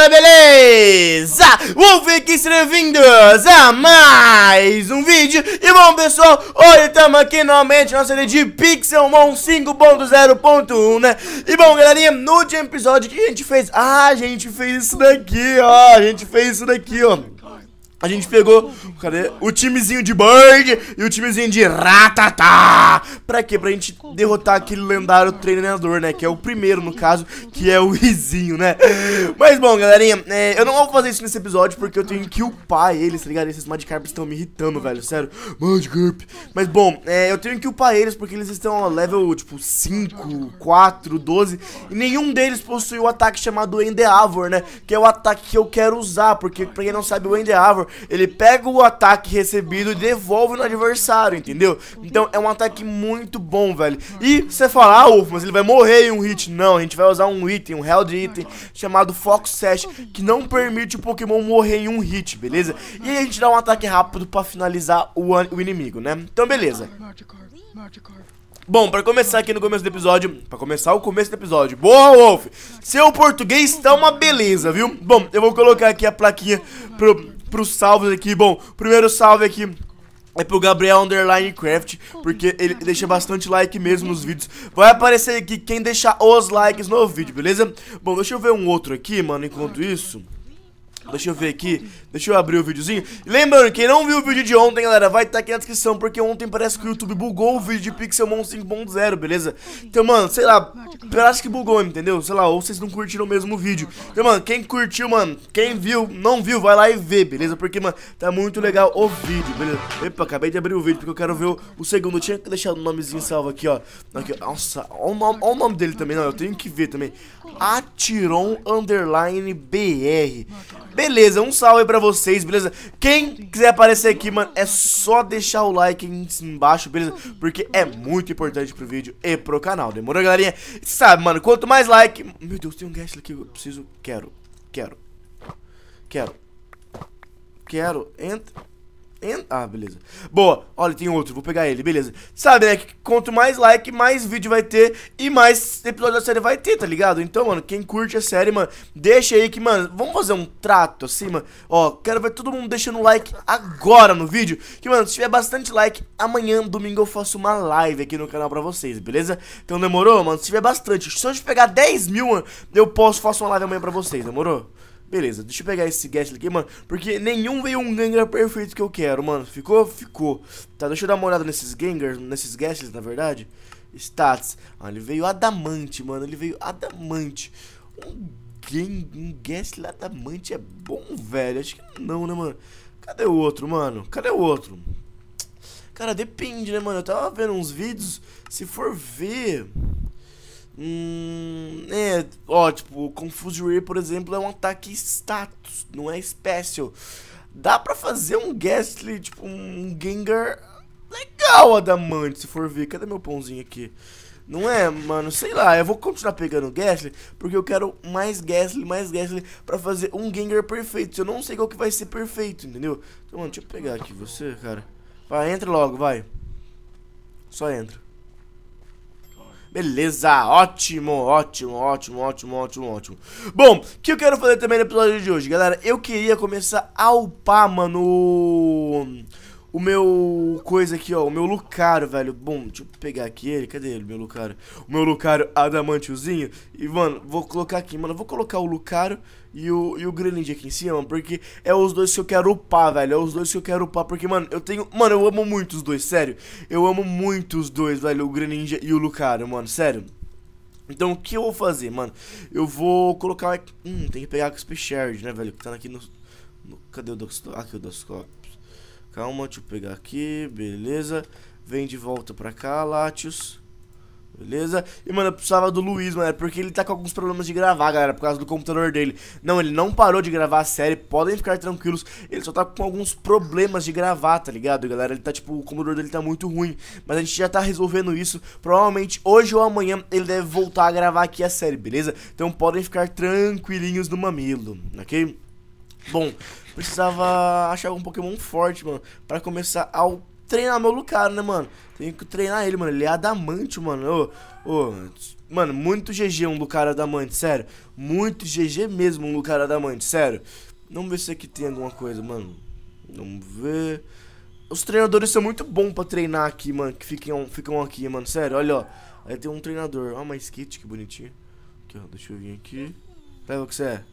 galera, beleza? Vou ficar bem-vindos a é mais um vídeo E bom pessoal, hoje estamos aqui novamente nossa série de Pixelmon 5.0.1, né? E bom galerinha, no último episódio que a gente fez? Ah, a gente fez isso daqui, ó, a gente fez isso daqui, ó a gente pegou cadê? o timezinho de Bird e o timezinho de Ratatá. Pra quê? Pra gente derrotar aquele lendário treinador, né? Que é o primeiro, no caso, que é o Rizinho, né? Mas bom, galerinha, é, eu não vou fazer isso nesse episódio porque eu tenho que upar eles, tá ligado? Esses Madcarps estão me irritando, velho, sério. Madcarp. Mas bom, é, eu tenho que upar eles porque eles estão ó, level, tipo, 5, 4, 12. E nenhum deles possui o ataque chamado Endeavor, né? Que é o ataque que eu quero usar, porque pra quem não sabe, o Endeavor ele pega o ataque recebido e devolve no adversário, entendeu? Então é um ataque muito bom, velho. E você fala, ah, Wolf, mas ele vai morrer em um hit. Não, a gente vai usar um item, um held item, chamado Fox Sash, que não permite o Pokémon morrer em um hit, beleza? E aí a gente dá um ataque rápido pra finalizar o, o inimigo, né? Então, beleza. Bom, pra começar aqui no começo do episódio, pra começar o começo do episódio, boa Wolf, seu português tá uma beleza, viu? Bom, eu vou colocar aqui a plaquinha pro pros salvos aqui. Bom, primeiro salve aqui é pro Gabriel Underline Craft, porque ele deixa bastante like mesmo nos vídeos. Vai aparecer aqui quem deixar os likes no vídeo, beleza? Bom, deixa eu ver um outro aqui, mano, enquanto isso. Deixa eu ver aqui, deixa eu abrir o videozinho Lembrando, quem não viu o vídeo de ontem, galera, vai estar tá aqui na descrição Porque ontem parece que o YouTube bugou o vídeo de Pixelmon 5.0, beleza? Então, mano, sei lá, parece que bugou, entendeu? Sei lá, ou vocês não curtiram mesmo o vídeo Então, mano, quem curtiu, mano, quem viu, não viu, vai lá e vê, beleza? Porque, mano, tá muito legal o vídeo, beleza? Epa, acabei de abrir o vídeo porque eu quero ver o, o segundo eu tinha que deixar o nomezinho salvo aqui, ó aqui, Nossa, ó o, nome, o nome dele também, não, eu tenho que ver também Atiron Underline BR Beleza, um salve pra vocês, beleza? Quem quiser aparecer aqui, mano, é só deixar o like embaixo, beleza? Porque é muito importante pro vídeo e pro canal, demorou, galerinha? Sabe, mano, quanto mais like... Meu Deus, tem um guest aqui, eu preciso... Quero, quero, quero, quero, entra... Ah, beleza. Boa. Olha, tem outro. Vou pegar ele, beleza. Sabe, né? Que quanto mais like, mais vídeo vai ter e mais episódio da série vai ter, tá ligado? Então, mano, quem curte a série, mano, deixa aí que, mano, vamos fazer um trato assim, mano. Ó, quero ver todo mundo deixando like agora no vídeo. Que, mano, se tiver bastante like, amanhã, domingo, eu faço uma live aqui no canal pra vocês, beleza? Então, demorou, mano? Se tiver bastante, se eu pegar 10 mil, mano, eu posso, faço uma live amanhã pra vocês, demorou? Beleza, deixa eu pegar esse Gatling aqui, mano, porque nenhum veio um Gengar perfeito que eu quero, mano. Ficou? Ficou. Tá, deixa eu dar uma olhada nesses gangers nesses Gatlings, na verdade. Stats. Ah, ele veio Adamante, mano, ele veio Adamante. Um, Gen um Gatling Adamante é bom, velho? Acho que não, né, mano? Cadê o outro, mano? Cadê o outro? Cara, depende, né, mano? Eu tava vendo uns vídeos, se for ver... Hum, é, ó, tipo, o Confuse Rear, por exemplo, é um ataque status, não é special. Dá pra fazer um Ghastly, tipo, um Gengar legal, Adamante, se for ver. Cadê meu pãozinho aqui? Não é, mano? Sei lá, eu vou continuar pegando Ghastly, porque eu quero mais Ghastly, mais Ghastly, pra fazer um Gengar perfeito. Eu não sei qual que vai ser perfeito, entendeu? Então, mano, deixa eu pegar aqui você, cara. Vai, entra logo, vai. Só entra. Beleza, ótimo, ótimo, ótimo, ótimo, ótimo, ótimo. Bom, o que eu quero fazer também no episódio de hoje, galera? Eu queria começar a upar, mano o meu coisa aqui, ó, o meu Lucario, velho. Bom, deixa eu pegar aqui ele, cadê ele, meu Lucario? O meu Lucario adamantiozinho. E, mano, vou colocar aqui, mano, vou colocar o Lucario e o, e o Greninja aqui em cima, porque é os dois que eu quero upar, velho. É os dois que eu quero upar, porque, mano, eu tenho... Mano, eu amo muito os dois, sério. Eu amo muito os dois, velho, o Greninja e o Lucario, mano, sério. Então o que eu vou fazer, mano? Eu vou colocar. Hum, tem que pegar a Speed Shard, né, velho? Que tá aqui no. no... Cadê o Doxtop? Ah, aqui o Doxtop. Calma, deixa eu pegar aqui, beleza. Vem de volta pra cá, Latios. Beleza? E, mano, eu precisava do Luiz, mano, porque ele tá com alguns problemas de gravar, galera, por causa do computador dele. Não, ele não parou de gravar a série, podem ficar tranquilos, ele só tá com alguns problemas de gravar, tá ligado, galera? Ele tá, tipo, o computador dele tá muito ruim, mas a gente já tá resolvendo isso. Provavelmente hoje ou amanhã ele deve voltar a gravar aqui a série, beleza? Então podem ficar tranquilinhos no mamilo, ok? bom. Precisava achar um Pokémon forte, mano. Pra começar ao treinar meu Lucario, né, mano? Tenho que treinar ele, mano. Ele é adamante, mano. Ô, ô, mano, muito GG um Lucario adamante, sério. Muito GG mesmo um Lucario adamante, sério. Vamos ver se aqui tem alguma coisa, mano. Vamos ver. Os treinadores são muito bons pra treinar aqui, mano. Que ficam, ficam aqui, mano. Sério, olha, ó. Aí tem um treinador. Ó, uma skate, que bonitinho. Aqui, ó. Deixa eu vir aqui. Pega o que você é.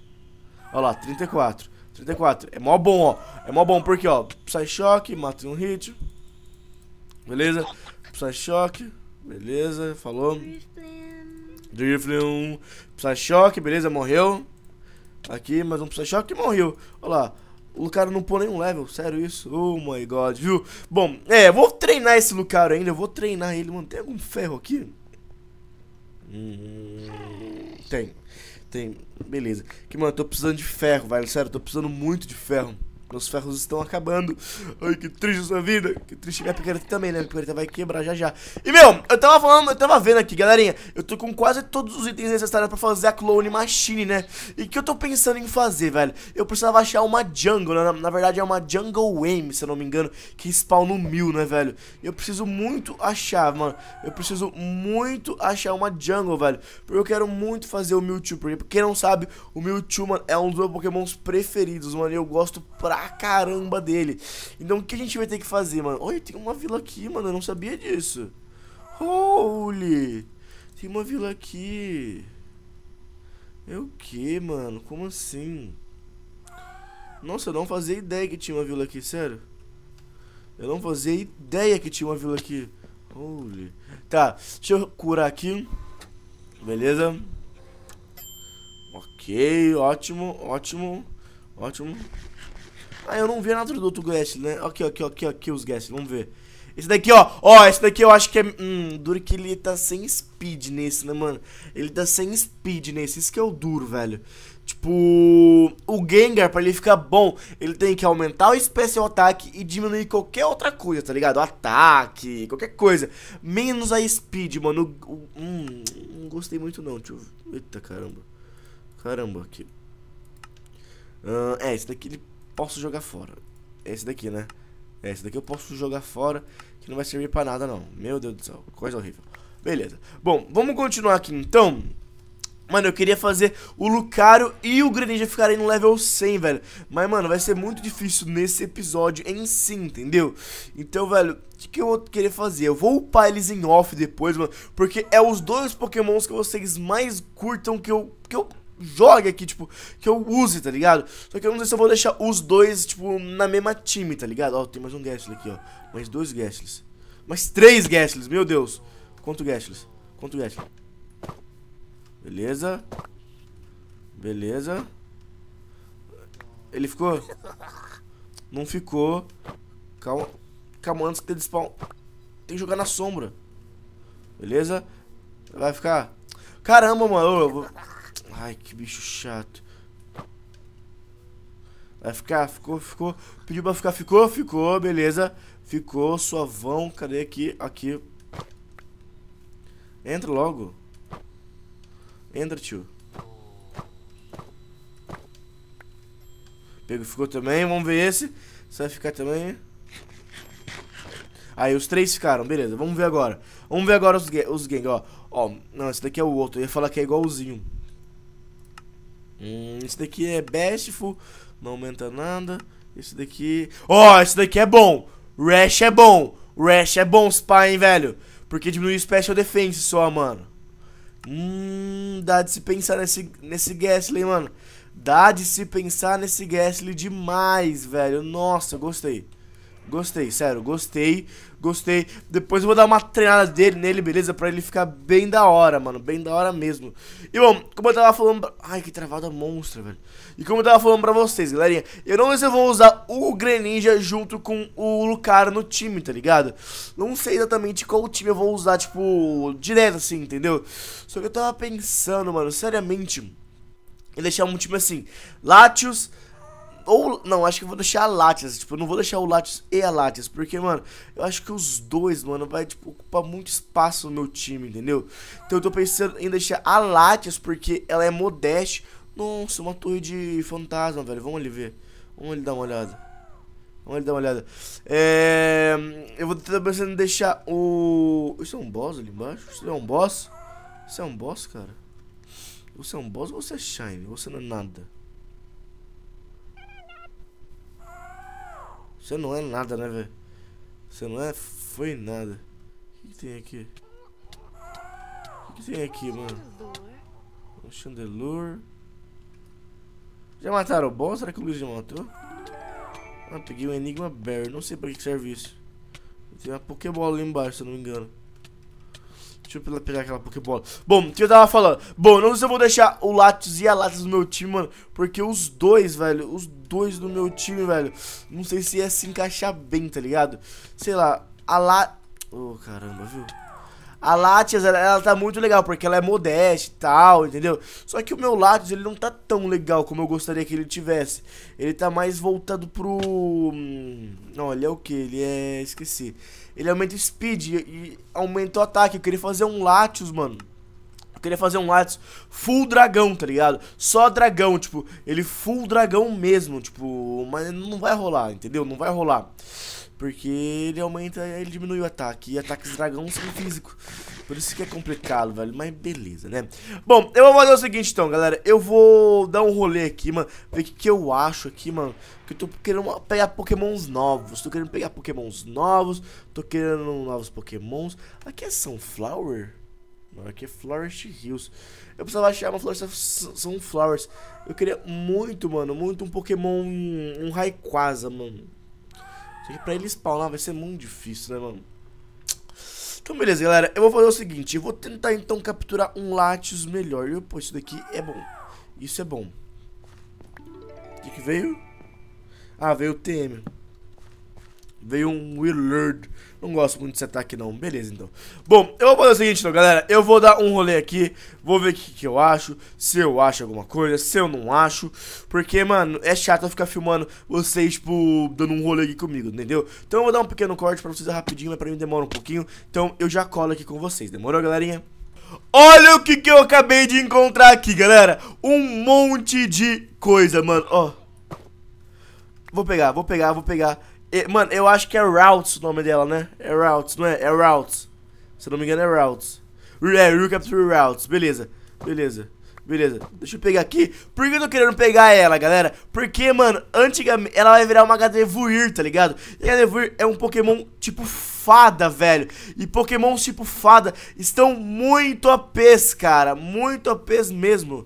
Ó lá, 34. 34. É mó bom, ó. É mó bom porque, ó, sai choque, mata um hit. Beleza? Sai choque. Beleza, falou. um Psy choque, beleza, morreu. Aqui, mais um Psy choque morreu. Olha lá. cara não pôr nenhum level, sério isso? Oh my god, viu? Bom, é, vou treinar esse Lucario ainda, eu vou treinar ele, mano. Tem algum ferro aqui? Hum, tem. Tem. Beleza. Que, mano, eu tô precisando de ferro, velho. Sério, eu tô precisando muito de ferro. Meus ferros estão acabando. Ai, que triste sua vida. Que triste minha picareta também, né? Minha picareta vai quebrar já já. E, meu, eu tava falando, eu tava vendo aqui, galerinha. Eu tô com quase todos os itens necessários pra fazer a clone machine, né? E o que eu tô pensando em fazer, velho? Eu precisava achar uma jungle, né? Na, na verdade é uma jungle aim, se eu não me engano, que spawn no mil, né, velho? Eu preciso muito achar, mano. Eu preciso muito achar uma jungle, velho. Porque eu quero muito fazer o Mewtwo. Porque, pra quem não sabe, o Mewtwo, mano, é um dos meus pokémons preferidos, mano. E eu gosto pra pra caramba dele. Então o que a gente vai ter que fazer, mano? Olha, tem uma vila aqui, mano, eu não sabia disso. Holy! Tem uma vila aqui. É o que, mano? Como assim? Nossa, eu não fazia ideia que tinha uma vila aqui, sério. Eu não fazia ideia que tinha uma vila aqui. Holy. Tá, deixa eu curar aqui. Beleza? Ok, ótimo, ótimo, ótimo. Ah, eu não vi nada do outro guest, né? Aqui, aqui, aqui, aqui os guests. vamos ver. Esse daqui, ó, ó, esse daqui eu acho que é... Hum, duro que ele tá sem speed nesse, né, mano? Ele tá sem speed nesse, isso que é o duro, velho. Tipo, o Gengar, pra ele ficar bom, ele tem que aumentar o Special Attack e diminuir qualquer outra coisa, tá ligado? ataque, qualquer coisa. Menos a Speed, mano. O, o, hum, não gostei muito não, tio. Eita, caramba. Caramba, aqui. Uh, é, esse daqui ele posso jogar fora. É esse daqui, né? É, esse daqui eu posso jogar fora, que não vai servir pra nada, não. Meu Deus do céu, coisa horrível. Beleza. Bom, vamos continuar aqui, então. Mano, eu queria fazer o Lucario e o Greninja ficarem no level 100, velho. Mas, mano, vai ser muito difícil nesse episódio em si, entendeu? Então, velho, o que eu vou querer fazer? Eu vou upar eles em off depois, mano, porque é os dois pokémons que vocês mais curtam que eu, que eu jogue aqui, tipo, que eu use, tá ligado? Só que eu não sei se eu vou deixar os dois, tipo, na mesma time, tá ligado? Ó, tem mais um Gastly aqui, ó. Mais dois Gastlys. Mais três Gastlys, meu Deus. Quanto Gastlys? Quanto Gastlys? Beleza. Beleza. Ele ficou? Não ficou. Calma. Calma, antes que ele spawn. Tem que jogar na sombra. Beleza? Vai ficar... Caramba, mano. Eu vou... Ai, que bicho chato. Vai ficar, ficou, ficou. Pediu pra ficar, ficou, ficou, beleza. Ficou, suavão, cadê aqui? Aqui. Entra logo. Entra, tio. Pego, ficou também, vamos ver esse. Você vai ficar também. Aí, os três ficaram, beleza. Vamos ver agora. Vamos ver agora os, os gangs, ó. Ó, não, esse daqui é o outro. Eu ia falar que é igualzinho. Hum, esse daqui é Bestful, não aumenta nada. Esse daqui. Ó, oh, esse daqui é bom. Rash é bom. Rash é bom, spy, hein, velho. Porque diminui Special Defense só, mano. Hum, dá de se pensar nesse, nesse Gasly, mano. Dá de se pensar nesse Gasly demais, velho. Nossa, gostei. Gostei, sério, gostei, gostei. Depois eu vou dar uma treinada dele nele, beleza? Pra ele ficar bem da hora, mano, bem da hora mesmo. E bom, como eu tava falando pra... Ai, que travada monstra, velho. E como eu tava falando pra vocês, galerinha, eu não sei se eu vou usar o Greninja junto com o Lucario no time, tá ligado? Não sei exatamente qual time eu vou usar, tipo, direto assim, entendeu? Só que eu tava pensando, mano, seriamente, em deixar um time assim, Latios... Ou, não, acho que eu vou deixar a Latias. Tipo, eu não vou deixar o Latias e a Latias. Porque, mano, eu acho que os dois, mano, vai, tipo, ocupar muito espaço no meu time, entendeu? Então eu tô pensando em deixar a Latias, porque ela é modeste. Nossa, uma torre de fantasma, velho. Vamos ali ver. Vamos ali dar uma olhada. Vamos ali dar uma olhada. É... Eu vou tentar pensando em deixar o... Isso é um boss ali embaixo? Isso é um boss? Isso é um boss, cara? Você é um boss ou você é shine? Você não é nada. Você não é nada, né, velho? Você não é foi nada. O que, que tem aqui? O que, que, tem aqui, mano? Um chandelure. Já mataram o boss? Será que o Luiz já matou? Ah, peguei um Enigma Bear. Não sei pra que serve isso. Tem uma Pokébola ali embaixo, se eu não me engano. Deixa eu pegar aquela Pokébola. Bom, o que eu tava falando? Bom, não sei se eu vou deixar o Latios e a Latios do meu time, mano. Porque os dois, velho, os dois do meu time, velho. Não sei se ia se encaixar bem, tá ligado? Sei lá, a La... Oh, caramba, viu? A Latias, ela, ela tá muito legal, porque ela é modesta e tal, entendeu? Só que o meu Latias, ele não tá tão legal como eu gostaria que ele tivesse. Ele tá mais voltado pro... Não, hum, ele é o que? Ele é... esqueci. Ele aumenta o speed e, e aumenta o ataque. Eu queria fazer um Latios, mano. Eu queria fazer um Latios full dragão, tá ligado? Só dragão, tipo, ele full dragão mesmo, tipo, mas não vai rolar, entendeu? Não vai rolar. Porque ele aumenta, ele diminui o ataque. E ataques dragão são físico. Por isso que é complicado, velho. Mas beleza, né? Bom, eu vou fazer o seguinte, então, galera. Eu vou dar um rolê aqui, mano. Ver o que, que eu acho aqui, mano. Que eu tô querendo pegar pokémons novos. Tô querendo pegar pokémons novos. Tô querendo novos pokémons. Aqui é Sunflower? mano. aqui é Flourish Hills. Eu precisava achar uma floresta Sunflowers. Eu queria muito, mano, muito um pokémon... Um Rayquaza, mano. Só que pra ele spawnar vai ser muito difícil, né, mano? Então, beleza, galera. Eu vou fazer o seguinte. Eu vou tentar, então, capturar um Latios melhor. Eu, pô, isso daqui é bom. Isso é bom. O que, que veio? Ah, veio o TM. Veio um Willard. Não gosto muito desse ataque, não. Beleza, então. Bom, eu vou fazer o seguinte, então, galera. Eu vou dar um rolê aqui. Vou ver o que, que, eu acho. Se eu acho alguma coisa. Se eu não acho. Porque, mano, é chato eu ficar filmando vocês, tipo, dando um rolê aqui comigo, entendeu? Então eu vou dar um pequeno corte pra vocês rapidinho. Mas pra mim demora um pouquinho. Então eu já colo aqui com vocês. Demorou, galerinha? Olha o que, que eu acabei de encontrar aqui, galera. Um monte de coisa, mano. Ó. Vou pegar, vou pegar, vou pegar. É, mano, eu acho que é Routes o nome dela, né? É Routes, não é? É Routes. Se não me engano, é Routes. É, Recap through Routes. Beleza, beleza, beleza. Deixa eu pegar aqui. Por que eu tô querendo pegar ela, galera? Porque, mano, antigamente ela vai virar uma Gadevoir, tá ligado? E a Gadevoir é um Pokémon tipo fada, velho. E Pokémons tipo fada estão muito a pés, cara. Muito a pés mesmo.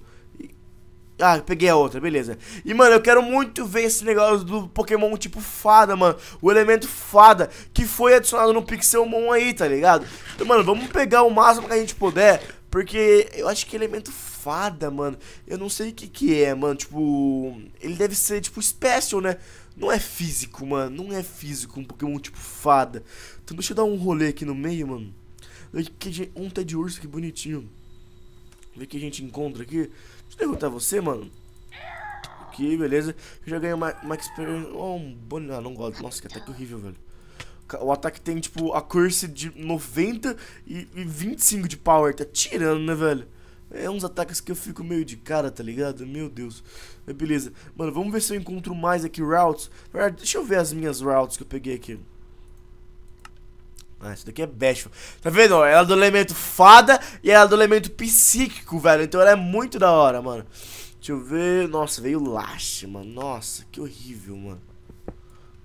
Ah, peguei a outra, beleza. E, mano, eu quero muito ver esse negócio do Pokémon tipo fada, mano. O elemento fada que foi adicionado no Pixelmon aí, tá ligado? Então, mano, vamos pegar o máximo que a gente puder. Porque eu acho que elemento fada, mano, eu não sei o que que é, mano. Tipo, ele deve ser, tipo, special, né? Não é físico, mano. Não é físico um Pokémon tipo fada. Então deixa eu dar um rolê aqui no meio, mano. Um tá de urso, que bonitinho. Ver o que a gente encontra aqui. Deixa eu derrotar você, mano. Ok, beleza. Eu já ganhei uma, uma experiência. Oh, um bônus. Ah, não gosto. Nossa, que ataque horrível, velho. O ataque tem, tipo, a curse de 90 e, e 25 de power. Tá tirando, né, velho? É uns ataques que eu fico meio de cara, tá ligado? Meu Deus. Mas beleza. Mano, vamos ver se eu encontro mais aqui routes. Deixa eu ver as minhas routes que eu peguei aqui. Ah, isso daqui é Bashful. Tá vendo? Ela é do elemento fada e ela é do elemento psíquico, velho. Então ela é muito da hora, mano. Deixa eu ver. Nossa, veio Lash, mano. Nossa, que horrível, mano.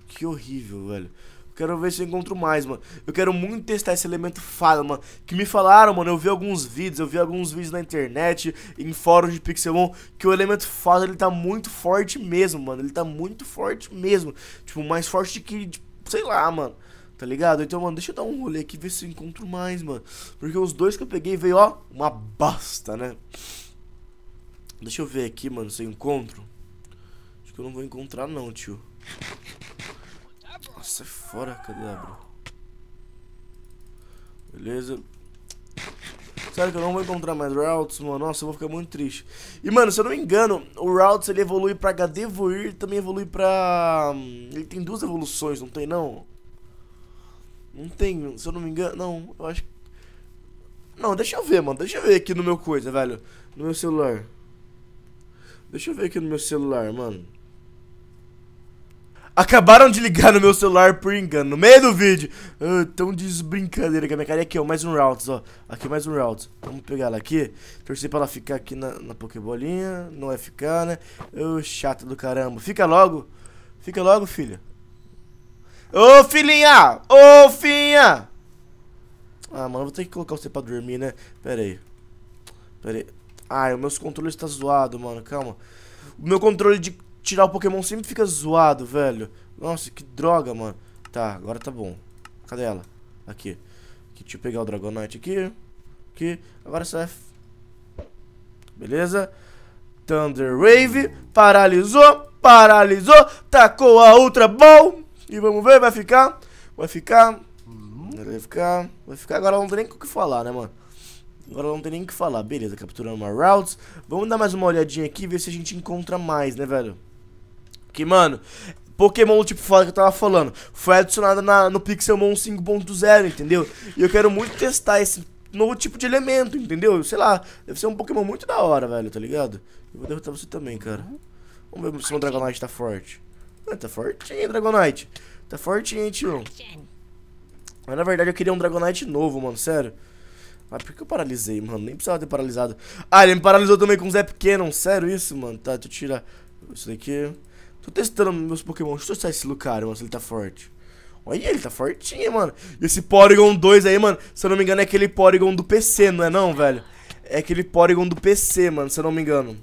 Que horrível, velho. Quero ver se eu encontro mais, mano. Eu quero muito testar esse elemento fada, mano. Que me falaram, mano. Eu vi alguns vídeos, eu vi alguns vídeos na internet, em fóruns de Pixelmon, que o elemento fada, ele tá muito forte mesmo, mano. Ele tá muito forte mesmo. Tipo, mais forte que, tipo, sei lá, mano. Tá ligado? Então, mano, deixa eu dar um rolê aqui, ver se eu encontro mais, mano. Porque os dois que eu peguei veio, ó, uma basta, né? Deixa eu ver aqui, mano, se eu encontro. Acho que eu não vou encontrar, não, tio. Nossa, sai é fora, cadabra. Beleza. Sério que eu não vou encontrar mais routes, mano. Nossa, eu vou ficar muito triste. E, mano, se eu não me engano, o routes ele evolui pra HD e também evolui pra... Hum, ele tem duas evoluções, não tem, não? Não tem, se eu não me engano. Não, eu acho. Não, deixa eu ver, mano. Deixa eu ver aqui no meu coisa, velho. No meu celular. Deixa eu ver aqui no meu celular, mano. Acabaram de ligar no meu celular por engano, no meio do vídeo. Ah, tão desbrincadeira que a minha cara. aqui, ó, mais um routes, ó. Aqui, mais um routes. Vamos pegar ela aqui. Torcer pra ela ficar aqui na, na Pokébolinha. Não vai ficar, né? Ô, oh, chata do caramba. Fica logo. Fica logo, filha. Ô, filhinha! Ô, finha! Ah, mano, vou ter que colocar você pra dormir, né? Pera aí. Pera aí. Ai, os meus controles está zoado, mano. Calma. O meu controle de tirar o Pokémon sempre fica zoado, velho. Nossa, que droga, mano. Tá, agora tá bom. Cadê ela? Aqui. aqui deixa eu pegar o Dragonite aqui. Aqui. Agora sai. É Beleza. Thunder Wave. Paralisou. Paralisou. Tacou a outra bom. E vamos ver, vai ficar? Vai ficar? Vai ficar? Vai ficar? Agora não tem nem o que falar, né, mano? Agora não tem nem o que falar. Beleza, capturando uma routes. Vamos dar mais uma olhadinha aqui e ver se a gente encontra mais, né, velho? Que, mano, Pokémon tipo foda que eu tava falando foi adicionada na, no Pixelmon 5.0, entendeu? E eu quero muito testar esse novo tipo de elemento, entendeu? Sei lá, deve ser um Pokémon muito da hora, velho, tá ligado? Eu vou derrotar você também, cara. Vamos ver se o Dragonite tá forte tá fortinho, Dragonite. Tá fortinho, hein, tio. Mas na verdade eu queria um Dragonite novo, mano, sério. Mas por que eu paralisei, mano? Nem precisava ter paralisado. Ah, ele me paralisou também com o Zé Pequeno. Sério isso, mano? Tá, tu tira isso daqui. Tô testando meus Pokémon. Deixa eu testar esse Lucario, mano, se ele tá forte. Olha, ele tá fortinho, mano. E esse Porygon 2 aí, mano, se eu não me engano, é aquele Porygon do PC, não é não, velho? É aquele Porygon do PC, mano, se eu não me engano.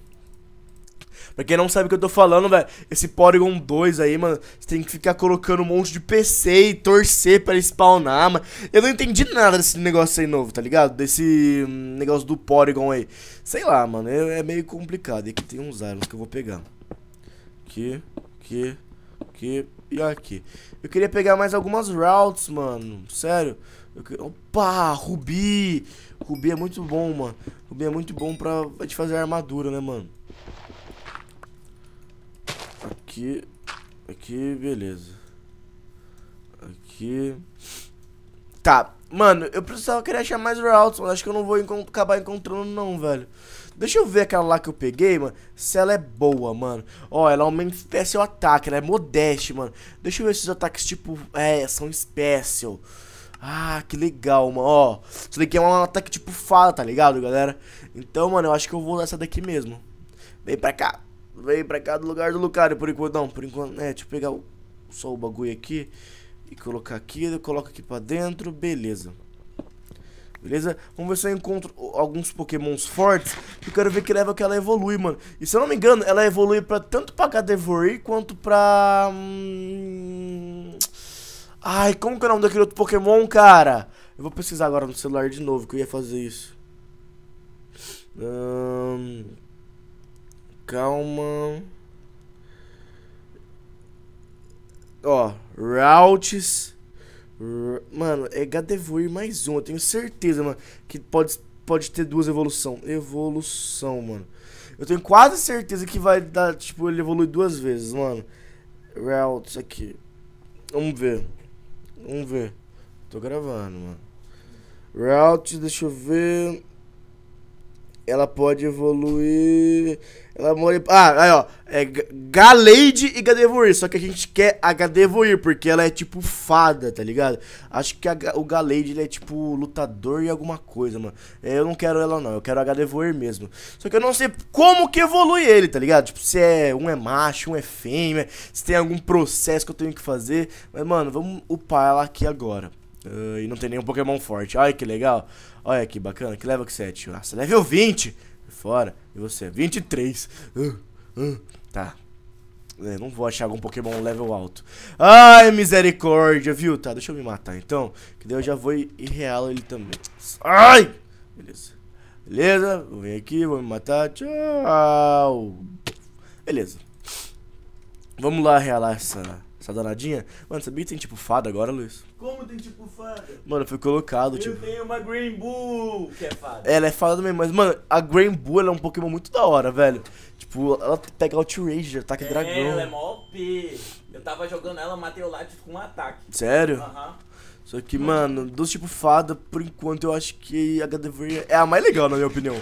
Pra quem não sabe o que eu tô falando, velho, esse Porygon 2 aí, mano, você tem que ficar colocando um monte de PC e torcer pra ele spawnar, mano. Eu não entendi nada desse negócio aí novo, tá ligado? Desse hum, negócio do Porygon aí. Sei lá, mano, é, é meio complicado. E aqui tem uns islands que eu vou pegar. Aqui, aqui, aqui e aqui. Eu queria pegar mais algumas routes, mano, sério. Que... Opa, Rubi! Rubi é muito bom, mano. Rubi é muito bom pra te fazer armadura, né, mano? Aqui. Aqui, beleza. Aqui. Tá. Mano, eu precisava querer achar mais routes, mas acho que eu não vou encont acabar encontrando não, velho. Deixa eu ver aquela lá que eu peguei, mano. Se ela é boa, mano. Ó, ela aumenta especial ataque, ela é modeste, mano. Deixa eu ver se os ataques, tipo, é, são especial. Ah, que legal, mano. Ó, isso daqui é um ataque tipo fala tá ligado, galera? Então, mano, eu acho que eu vou usar essa daqui mesmo. Vem pra cá veio pra cá do lugar do Lucario por enquanto. Não, por enquanto, né deixa eu pegar o, só o bagulho aqui e colocar aqui, eu coloco aqui pra dentro, beleza. Beleza? Vamos ver se eu encontro alguns pokémons fortes. Eu quero ver que leva que ela evolui, mano. E se eu não me engano, ela evolui pra, tanto pra Gadevori quanto pra... Hum... Ai, como que é o nome daquele outro pokémon, cara? Eu vou pesquisar agora no celular de novo, que eu ia fazer isso. Hum... Calma. Ó, routes. Mano, é Gadevir mais um. Eu tenho certeza, mano, que pode, pode ter duas evolução. Evolução, mano. Eu tenho quase certeza que vai dar, tipo, ele evolui duas vezes, mano. Routes aqui. Vamos ver. Vamos ver. Tô gravando, mano. Routes, deixa eu ver. Ela pode evoluir. Ela mora Ah, aí ó. É Galeide e Gadevoir. Só que a gente quer a Gadevoir, porque ela é tipo fada, tá ligado? Acho que a, o Galeide ele é tipo lutador e alguma coisa, mano. É, eu não quero ela, não. Eu quero a Gadevoir mesmo. Só que eu não sei como que evolui ele, tá ligado? Tipo, se é um é macho, um é fêmea, se tem algum processo que eu tenho que fazer. Mas, mano, vamos upar ela aqui agora. Uh, e não tem nenhum Pokémon forte. Olha que legal. Olha que bacana. Que level que 7? Nossa, level 20 fora. E você, 23. Uh, uh, tá. É, não vou achar algum Pokémon level alto. Ai, misericórdia, viu? Tá, deixa eu me matar então. Que daí eu já vou irreal ele também. Ai! Beleza. Beleza, vou vir aqui, vou me matar. Tchau. Beleza. Vamos lá realar essa, essa danadinha. Mano, sabia que tem tipo fada agora, Luiz? Como tem tipo fada? Mano, foi colocado, eu tipo. Eu tenho uma Green Bull que é fada. Ela é fada também mas, mano, a Green Bull ela é um Pokémon muito da hora, velho. Tipo, ela pega Outrage, ataque é, dragão. Ela é mó OP. Eu tava jogando ela, matei o Light com um ataque. Sério? Aham. Uhum. Só que, mano, dos tipo fada, por enquanto eu acho que a HDV é a mais legal, na minha opinião.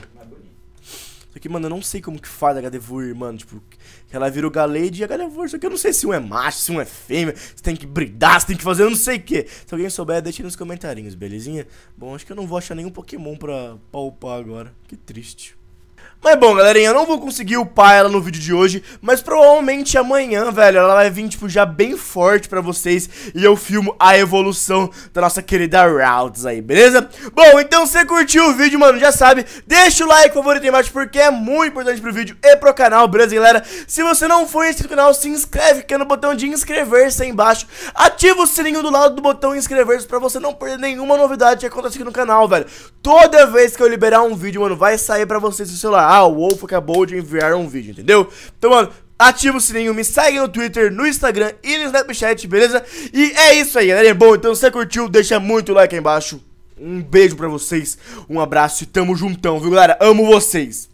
Só que, mano, eu não sei como que faz a Gadevur, mano. Tipo, ela vira o Galade e a Gadevur. Só que eu não sei se um é macho, se um é fêmea. Se tem que bridar, se tem que fazer, eu não sei o que. Se alguém souber, deixa nos comentarinhos, belezinha? Bom, acho que eu não vou achar nenhum Pokémon pra palpar agora. Que triste. Mas bom, galerinha, eu não vou conseguir upar ela no vídeo de hoje, mas provavelmente amanhã, velho, ela vai vir, tipo, já bem forte pra vocês e eu filmo a evolução da nossa querida Routes aí, beleza? Bom, então se você curtiu o vídeo, mano, já sabe, deixa o like, favorito aí embaixo, porque é muito importante pro vídeo e pro canal, beleza, galera? Se você não for inscrito no canal, se inscreve, que é no botão de inscrever-se aí embaixo, ativa o sininho do lado do botão inscrever-se pra você não perder nenhuma novidade que acontece aqui no canal, velho. Toda vez que eu liberar um vídeo, mano, vai sair pra vocês o celular ah, o Wolf acabou de enviar um vídeo, entendeu? Então, mano, ativa o sininho, me segue no Twitter, no Instagram e no Snapchat, beleza? E é isso aí, galera. Bom, então se você curtiu, deixa muito like aí embaixo. Um beijo pra vocês, um abraço e tamo juntão, viu, galera? Amo vocês!